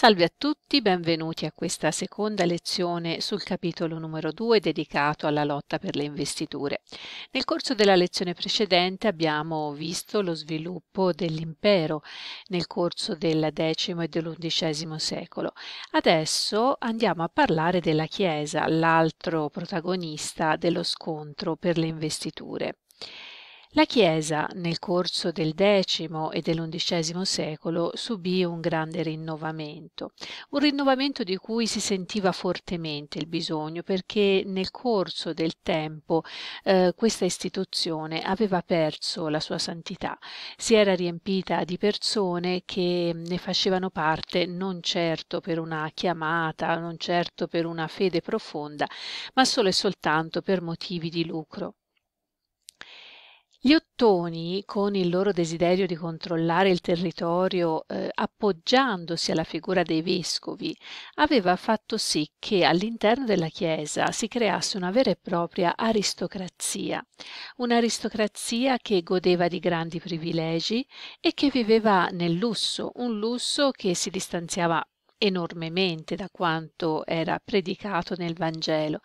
Salve a tutti, benvenuti a questa seconda lezione sul capitolo numero 2 dedicato alla lotta per le investiture. Nel corso della lezione precedente abbiamo visto lo sviluppo dell'impero nel corso del X e dell'XI secolo. Adesso andiamo a parlare della Chiesa, l'altro protagonista dello scontro per le investiture. La chiesa, nel corso del X e dell'XI secolo, subì un grande rinnovamento, un rinnovamento di cui si sentiva fortemente il bisogno perché nel corso del tempo eh, questa istituzione aveva perso la sua santità, si era riempita di persone che ne facevano parte non certo per una chiamata, non certo per una fede profonda, ma solo e soltanto per motivi di lucro. Gli ottoni, con il loro desiderio di controllare il territorio, eh, appoggiandosi alla figura dei vescovi, aveva fatto sì che all'interno della Chiesa si creasse una vera e propria aristocrazia, un'aristocrazia che godeva di grandi privilegi e che viveva nel lusso, un lusso che si distanziava enormemente da quanto era predicato nel Vangelo.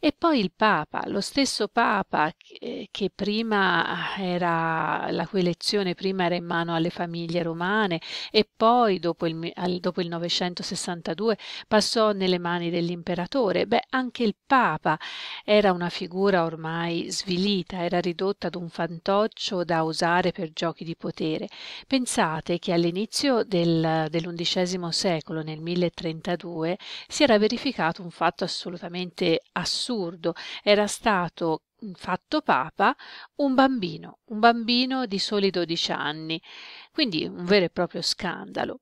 E poi il Papa, lo stesso Papa che, prima era la cui elezione prima era in mano alle famiglie romane e poi dopo il, dopo il 962 passò nelle mani dell'imperatore. Beh, anche il Papa era una figura ormai svilita, era ridotta ad un fantoccio da usare per giochi di potere. Pensate che all'inizio del, dell'undicesimo secolo nel 1032 si era verificato un fatto assolutamente assurdo. Era stato fatto papa un bambino, un bambino di soli 12 anni, quindi un vero e proprio scandalo.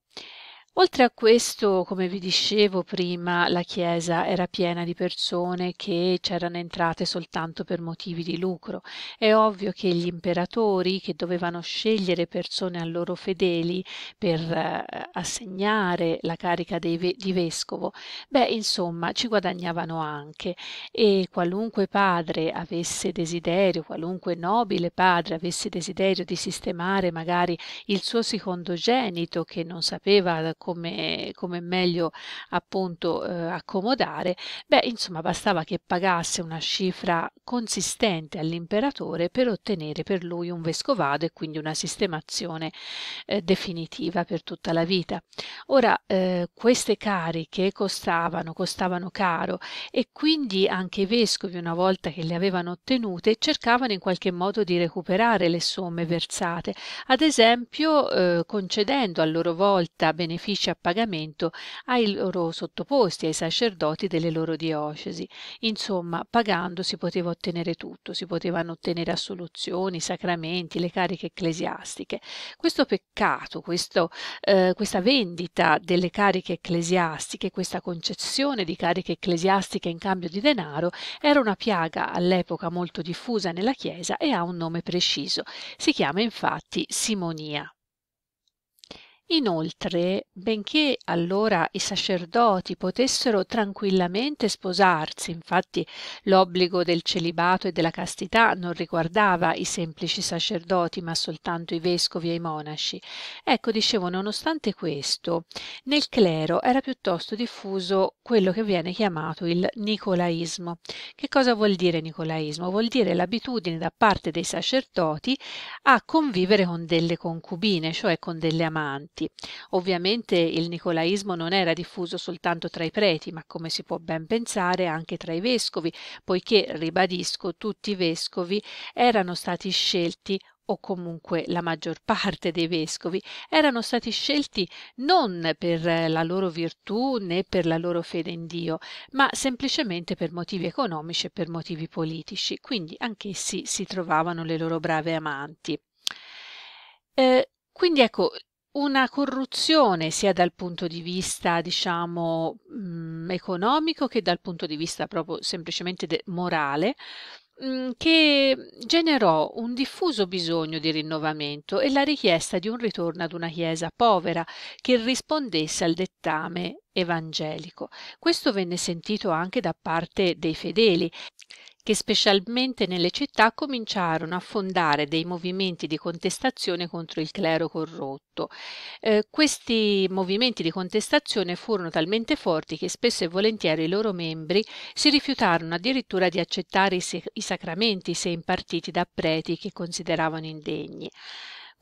Oltre a questo, come vi dicevo prima, la chiesa era piena di persone che c'erano entrate soltanto per motivi di lucro. È ovvio che gli imperatori, che dovevano scegliere persone a loro fedeli per eh, assegnare la carica ve- di vescovo, beh, insomma, ci guadagnavano anche e qualunque padre avesse desiderio, qualunque nobile padre avesse desiderio di sistemare magari il suo secondogenito che non sapeva come, come meglio appunto eh, accomodare, beh insomma bastava che pagasse una cifra consistente all'imperatore per ottenere per lui un vescovado e quindi una sistemazione eh, definitiva per tutta la vita. Ora eh, queste cariche costavano, costavano caro e quindi anche i vescovi una volta che le avevano ottenute cercavano in qualche modo di recuperare le somme versate, ad esempio eh, concedendo a loro volta benefici sacrifici a pagamento ai loro sottoposti, ai sacerdoti delle loro diocesi. Insomma, pagando si poteva ottenere tutto, si potevano ottenere assoluzioni, sacramenti, le cariche ecclesiastiche. Questo peccato, questo, eh, questa vendita delle cariche ecclesiastiche, questa concessione di cariche ecclesiastiche in cambio di denaro, era una piaga all'epoca molto diffusa nella Chiesa e ha un nome preciso. Si chiama infatti simonia. Inoltre, benché allora i sacerdoti potessero tranquillamente sposarsi, infatti l'obbligo del celibato e della castità non riguardava i semplici sacerdoti, ma soltanto i vescovi e i monaci. Ecco, dicevo, nonostante questo, nel clero era piuttosto diffuso quello che viene chiamato il nicolaismo. Che cosa vuol dire nicolaismo? Vuol dire l'abitudine da parte dei sacerdoti a convivere con delle concubine, cioè con delle amanti preti. Ovviamente il nicolaismo non era diffuso soltanto tra i preti, ma come si può ben pensare anche tra i vescovi, poiché, ribadisco, tutti i vescovi erano stati scelti o comunque la maggior parte dei vescovi, erano stati scelti non per la loro virtù né per la loro fede in Dio, ma semplicemente per motivi economici e per motivi politici, quindi anch'essi si trovavano le loro brave amanti. Eh, quindi ecco, una corruzione sia dal punto di vista, diciamo, mh, mm, economico che dal punto di vista proprio semplicemente morale, mh, mm, che generò un diffuso bisogno di rinnovamento e la richiesta di un ritorno ad una Chiesa povera che rispondesse al dettame evangelico. Questo venne sentito anche da parte dei fedeli che specialmente nelle città cominciarono a fondare dei movimenti di contestazione contro il clero corrotto. Eh, questi movimenti di contestazione furono talmente forti che spesso e volentieri i loro membri si rifiutarono addirittura di accettare i, i sacramenti se impartiti da preti che consideravano indegni.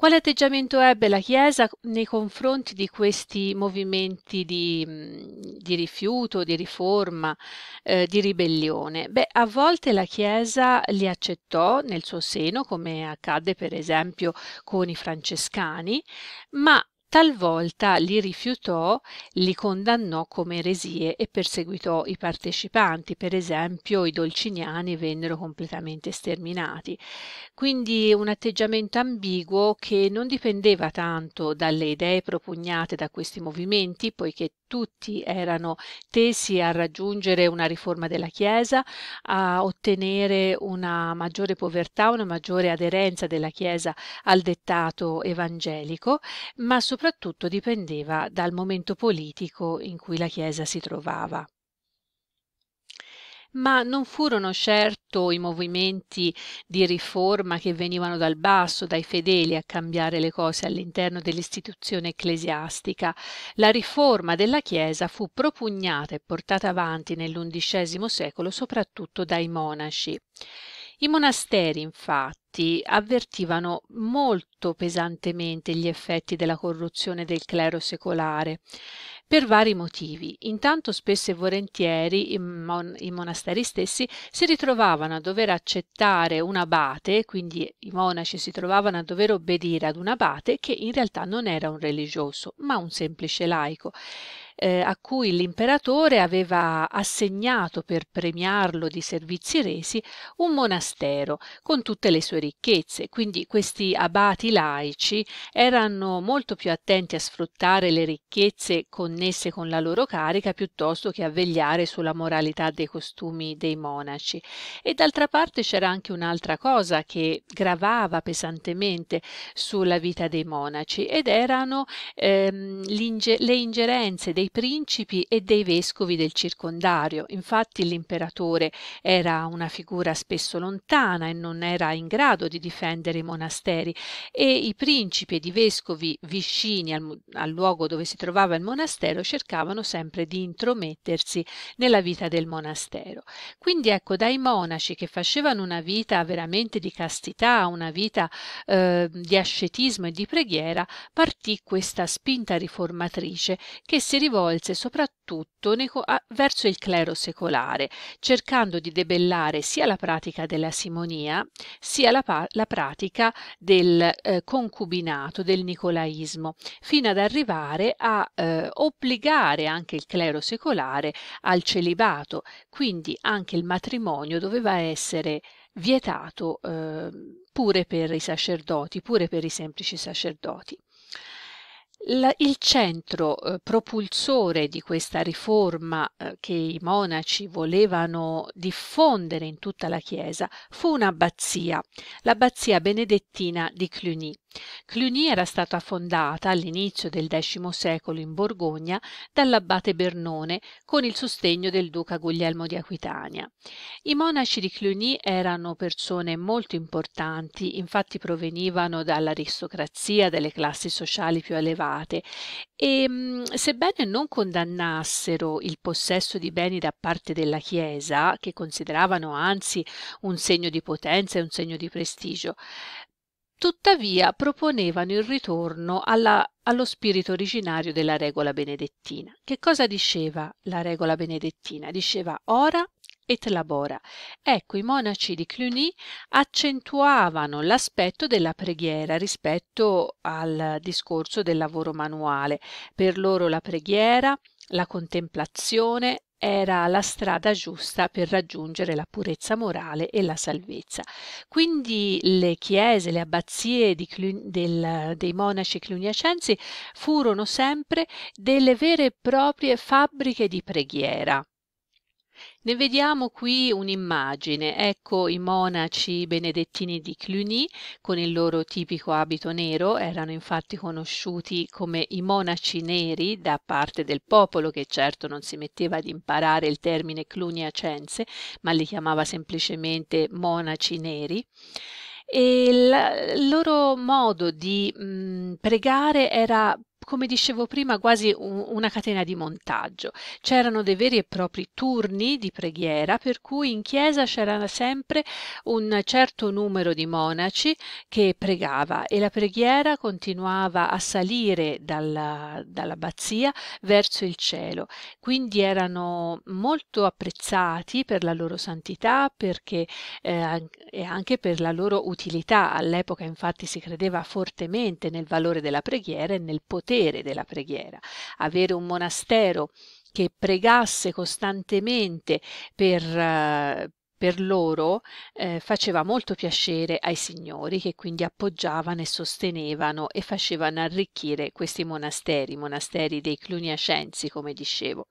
Quale atteggiamento ebbe la Chiesa nei confronti di questi movimenti di, mm, di rifiuto, di riforma, eh, di ribellione? Beh, a volte la Chiesa li accettò nel suo seno, come accadde per esempio con i francescani, ma Talvolta li rifiutò, li condannò come eresie e perseguitò i partecipanti, per esempio i dolciniani vennero completamente sterminati. Quindi un atteggiamento ambiguo che non dipendeva tanto dalle idee propugnate da questi movimenti, poiché tutti erano tesi a raggiungere una riforma della Chiesa, a ottenere una maggiore povertà, una maggiore aderenza della Chiesa al dettato evangelico, ma soprattutto dipendeva dal momento politico in cui la Chiesa si trovava ma non furono certo i movimenti di riforma che venivano dal basso, dai fedeli, a cambiare le cose all'interno dell'istituzione ecclesiastica. La riforma della Chiesa fu propugnata e portata avanti nell'undicesimo secolo soprattutto dai monaci. I monasteri, infatti, avvertivano molto pesantemente gli effetti della corruzione del clero secolare per vari motivi. Intanto spesso e volentieri i, mon- i monasteri stessi si ritrovavano a dover accettare un abate, quindi i monaci si trovavano a dover obbedire ad un abate che in realtà non era un religioso, ma un semplice laico eh, a cui l'imperatore aveva assegnato per premiarlo di servizi resi un monastero con tutte le sue ricchezze. Quindi questi abati laici erano molto più attenti a sfruttare le ricchezze connesse con la loro carica piuttosto che a vegliare sulla moralità dei costumi dei monaci. E d'altra parte c'era anche un'altra cosa che gravava pesantemente sulla vita dei monaci ed erano ehm, le ingerenze dei dei principi e dei vescovi del circondario. Infatti l'imperatore era una figura spesso lontana e non era in grado di difendere i monasteri e i principi ed i vescovi vicini al, al luogo dove si trovava il monastero cercavano sempre di intromettersi nella vita del monastero. Quindi ecco, dai monaci che facevano una vita veramente di castità, una vita eh, di ascetismo e di preghiera, partì questa spinta riformatrice che si rivolse rivolse soprattutto verso il clero secolare, cercando di debellare sia la pratica della simonia, sia la, la pratica del eh, concubinato, del nicolaismo, fino ad arrivare a eh, obbligare anche il clero secolare al celibato, quindi anche il matrimonio doveva essere vietato eh, pure per i sacerdoti, pure per i semplici sacerdoti il centro eh, propulsore di questa riforma eh, che i monaci volevano diffondere in tutta la Chiesa fu un'abbazia, l'abbazia benedettina di Cluny, Cluny era stata fondata all'inizio del X secolo in Borgogna dall'abate Bernone con il sostegno del duca Guglielmo di Aquitania. I monaci di Cluny erano persone molto importanti, infatti provenivano dall'aristocrazia, dalle classi sociali più elevate e mhmm, sebbene non condannassero il possesso di beni da parte della Chiesa, che consideravano anzi un segno di potenza e un segno di prestigio, tuttavia proponevano il ritorno alla, allo spirito originario della regola benedettina. Che cosa diceva la regola benedettina? Diceva ora et labora. Ecco, i monaci di Cluny accentuavano l'aspetto della preghiera rispetto al discorso del lavoro manuale. Per loro la preghiera, la contemplazione era la strada giusta per raggiungere la purezza morale e la salvezza. Quindi le chiese, le abbazie Clun, del, dei monaci cluniacensi furono sempre delle vere e proprie fabbriche di preghiera ne vediamo qui un'immagine, ecco i monaci benedettini di Cluny con il loro tipico abito nero, erano infatti conosciuti come i monaci neri da parte del popolo che certo non si metteva ad imparare il termine cluniacense, ma li chiamava semplicemente monaci neri e il loro modo di mh, pregare era come dicevo prima, quasi un, una catena di montaggio. C'erano dei veri e propri turni di preghiera, per cui in chiesa c'era sempre un certo numero di monaci che pregava e la preghiera continuava a salire dalla, dall'abbazia verso il cielo. Quindi erano molto apprezzati per la loro santità perché, eh, e anche per la loro utilità. All'epoca infatti si credeva fortemente nel valore della preghiera e nel potere potere della preghiera. Avere un monastero che pregasse costantemente per, eh, per loro eh, faceva molto piacere ai signori che quindi appoggiavano e sostenevano e facevano arricchire questi monasteri, i monasteri dei cluniacensi, come dicevo.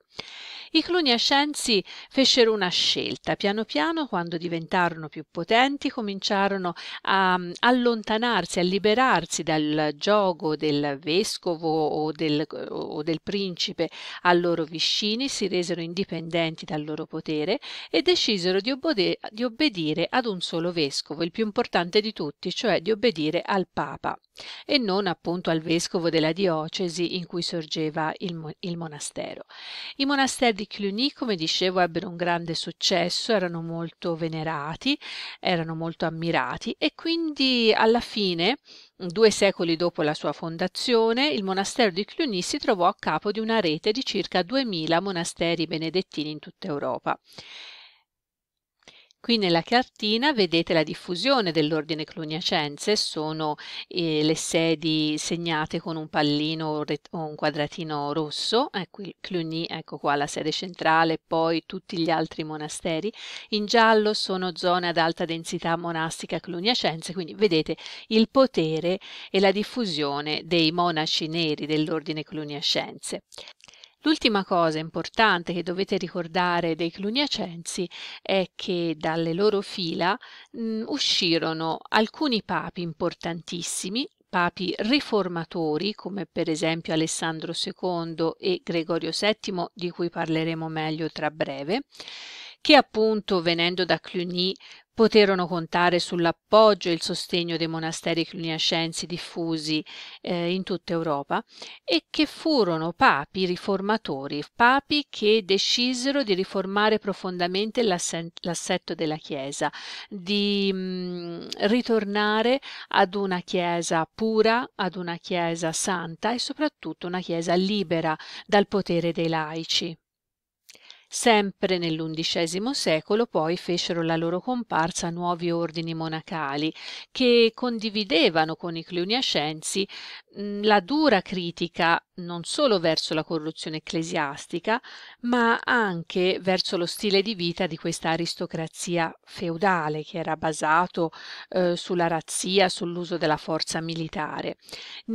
I cluniacensi fecero una scelta, piano piano quando diventarono più potenti cominciarono a mm, allontanarsi, a liberarsi dal gioco del vescovo o del, o del principe a loro vicini, si resero indipendenti dal loro potere e decisero di obbedire de- di obbedire ad un solo vescovo, il più importante di tutti, cioè di obbedire al Papa e non appunto al vescovo della diocesi in cui sorgeva il, mo- il monastero. I monasteri di Cluny, come dicevo, ebbero un grande successo, erano molto venerati, erano molto ammirati e quindi alla fine Due secoli dopo la sua fondazione, il monastero di Cluny si trovò a capo di una rete di circa 2000 monasteri benedettini in tutta Europa. Qui nella cartina vedete la diffusione dell'ordine Cluniacense, sono eh, le sedi segnate con un pallino o un quadratino rosso, ecco eh, Cluny, ecco qua la sede centrale, poi tutti gli altri monasteri, in giallo sono zone ad alta densità monastica cluniacense, quindi vedete il potere e la diffusione dei monaci neri dell'ordine cluniacense. L'ultima cosa importante che dovete ricordare dei cluniacensi è che dalle loro fila mh, mhmm, uscirono alcuni papi importantissimi papi riformatori, come per esempio Alessandro II e Gregorio VII, di cui parleremo meglio tra breve, che appunto venendo da Cluny poterono contare sull'appoggio e il sostegno dei monasteri cluniacensi diffusi eh, in tutta Europa e che furono papi riformatori, papi che decisero di riformare profondamente l'assetto della Chiesa, di mh, mm, ritornare ad una Chiesa pura, ad una Chiesa santa e soprattutto una Chiesa libera dal potere dei laici. Sempre nell'undicesimo secolo poi fecero la loro comparsa nuovi ordini monacali che condividevano con i cluniacensi mm, la dura critica non solo verso la corruzione ecclesiastica, ma anche verso lo stile di vita di questa aristocrazia feudale che era basato eh, sulla razzia, sull'uso della forza militare.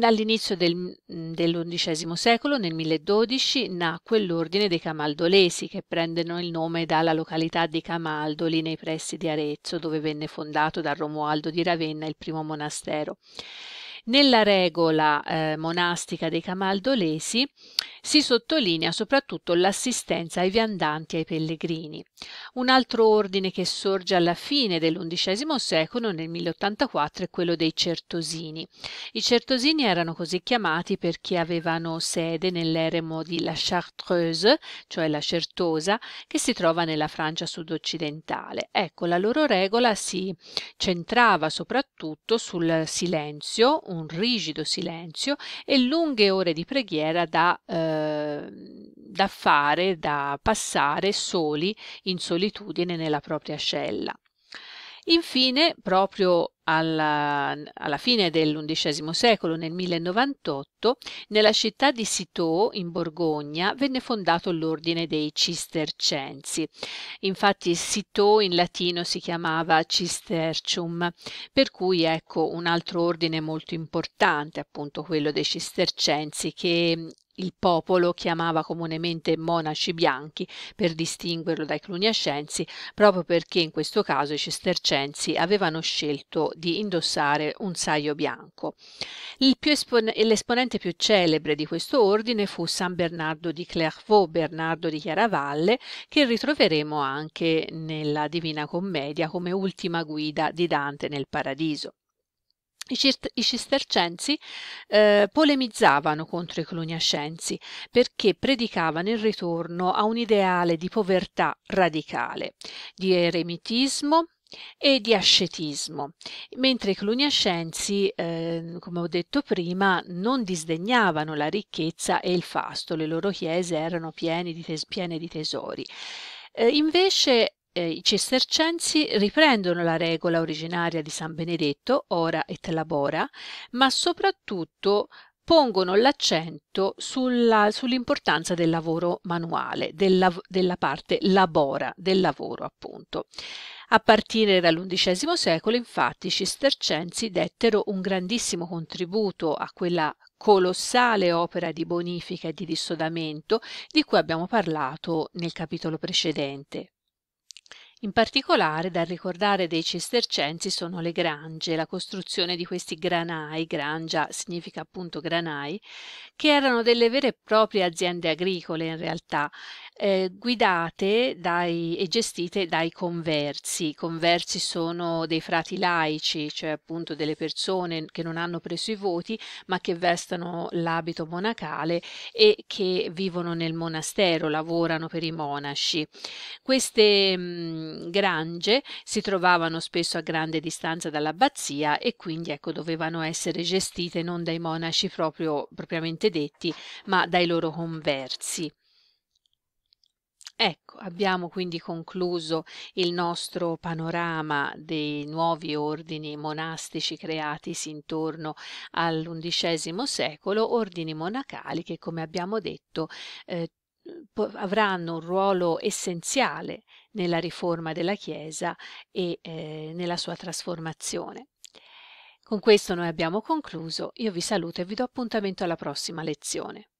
All'inizio del, mm, dell'undicesimo secolo, nel 1012, nacque l'ordine dei Camaldolesi che prendono il nome dalla località di Camaldoli nei pressi di Arezzo, dove venne fondato da Romualdo di Ravenna il primo monastero. Nella regola eh, monastica dei Camaldolesi si sottolinea soprattutto l'assistenza ai viandanti e ai pellegrini. Un altro ordine che sorge alla fine dell'undicesimo secolo, nel 1084, è quello dei Certosini. I Certosini erano così chiamati perché avevano sede nell'eremo di La Chartreuse, cioè la Certosa, che si trova nella Francia sudoccidentale. Ecco, la loro regola si centrava soprattutto sul silenzio, un rigido silenzio, e lunghe ore di preghiera da eh, Ehm, da fare, da passare soli, in solitudine, nella propria cella. Infine, proprio alla, alla fine dell'undicesimo secolo, nel 1098, nella città di Citeaux, in Borgogna, venne fondato l'ordine dei Cistercensi. Infatti Citeaux in latino si chiamava Cistercium, per cui ecco un altro ordine molto importante, appunto quello dei Cistercensi, che il popolo chiamava comunemente monaci bianchi per distinguerlo dai cluniascensi proprio perché in questo caso i cistercensi avevano scelto di indossare un saio bianco. Espon- l'esponente più celebre di questo ordine fu San Bernardo di Clairvaux, Bernardo di Chiaravalle, che ritroveremo anche nella Divina Commedia come ultima guida di Dante nel Paradiso. I cistercensi eh, polemizzavano contro i cluniacensi perché predicavano il ritorno a un ideale di povertà radicale, di eremitismo, e di ascetismo, mentre i cluniascensi, eh, come ho detto prima, non disdegnavano la ricchezza e il fasto, le loro chiese erano piene di, tes- piene di tesori. Eh, invece eh, i cistercensi riprendono la regola originaria di San Benedetto, ora et labora, ma soprattutto pongono l'accento sull'importanza del lavoro manuale, della, della parte labora, del lavoro appunto. A partire dall'undicesimo secolo, infatti, i cistercensi dettero un grandissimo contributo a quella colossale opera di bonifica e di dissodamento di cui abbiamo parlato nel capitolo precedente. In particolare da ricordare dei cistercensi sono le grange, la costruzione di questi granai, grangia significa appunto granai, che erano delle vere e proprie aziende agricole in realtà, eh, guidate dai, e gestite dai conversi. I conversi sono dei frati laici, cioè appunto delle persone che non hanno preso i voti ma che vestono l'abito monacale e che vivono nel monastero, lavorano per i monaci. Queste mh, mm, grange si trovavano spesso a grande distanza dall'abbazia e quindi ecco, dovevano essere gestite non dai monaci proprio, propriamente detti, ma dai loro conversi. Ecco, abbiamo quindi concluso il nostro panorama dei nuovi ordini monastici creatisi intorno all'undicesimo secolo, ordini monacali che, come abbiamo detto, eh, avranno un ruolo essenziale nella riforma della Chiesa e eh, nella sua trasformazione. Con questo noi abbiamo concluso, io vi saluto e vi do appuntamento alla prossima lezione.